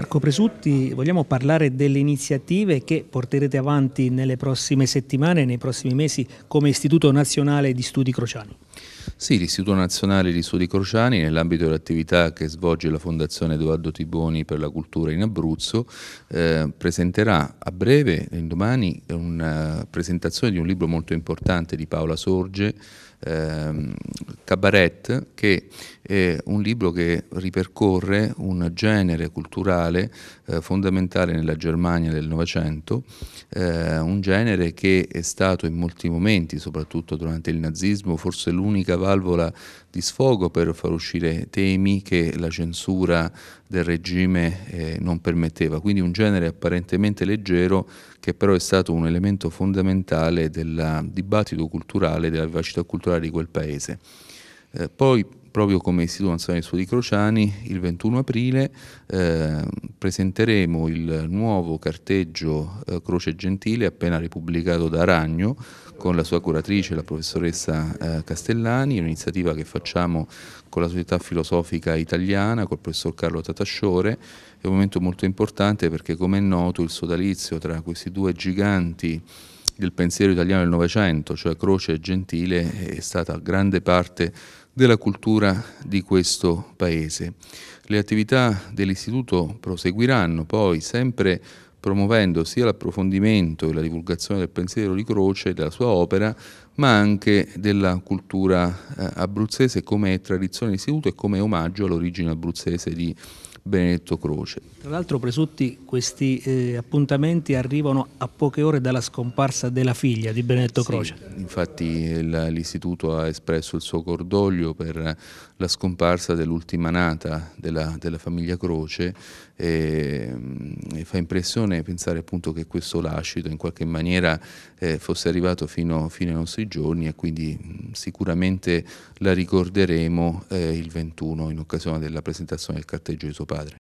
Marco Presutti, vogliamo parlare delle iniziative che porterete avanti nelle prossime settimane, nei prossimi mesi, come Istituto Nazionale di Studi Crociani? Sì, l'Istituto Nazionale di Studi Crociani, nell'ambito dell'attività che svolge la Fondazione Edoardo Tiboni per la Cultura in Abruzzo, eh, presenterà a breve, domani, una presentazione di un libro molto importante di Paola Sorge, ehm, Cabaret, che è un libro che ripercorre un genere culturale eh, fondamentale nella Germania del Novecento, eh, un genere che è stato in molti momenti, soprattutto durante il nazismo, forse l'unica varia valvola di sfogo per far uscire temi che la censura del regime eh, non permetteva. Quindi un genere apparentemente leggero che però è stato un elemento fondamentale del dibattito culturale, della vivacità culturale di quel paese. Eh, poi proprio come Istituto Nazionale Studi Crociani, il 21 aprile eh, presenteremo il nuovo carteggio eh, Croce Gentile appena ripubblicato da Ragno con la sua curatrice, la professoressa eh, Castellani, un'iniziativa che facciamo con la Società Filosofica Italiana, col professor Carlo Tatasciore, è un momento molto importante perché come è noto il sodalizio tra questi due giganti del pensiero italiano del Novecento, cioè Croce e Gentile, è stata grande parte della cultura di questo Paese. Le attività dell'Istituto proseguiranno poi sempre promuovendo sia l'approfondimento e la divulgazione del pensiero di Croce, e della sua opera, ma anche della cultura eh, abruzzese come tradizione dell'Istituto e come omaggio all'origine abruzzese di Croce. Benedetto Croce. Tra l'altro Presutti questi eh, appuntamenti arrivano a poche ore dalla scomparsa della figlia di Benedetto Croce. infatti l'istituto ha espresso il suo cordoglio per la scomparsa dell'ultima nata della, della famiglia Croce e, ehm, e, fa impressione pensare appunto che questo lascito in qualche maniera eh, fosse arrivato fino, fino, ai nostri giorni e quindi sicuramente la ricorderemo eh, il 21 in occasione della presentazione del carteggio di sopra. Padre.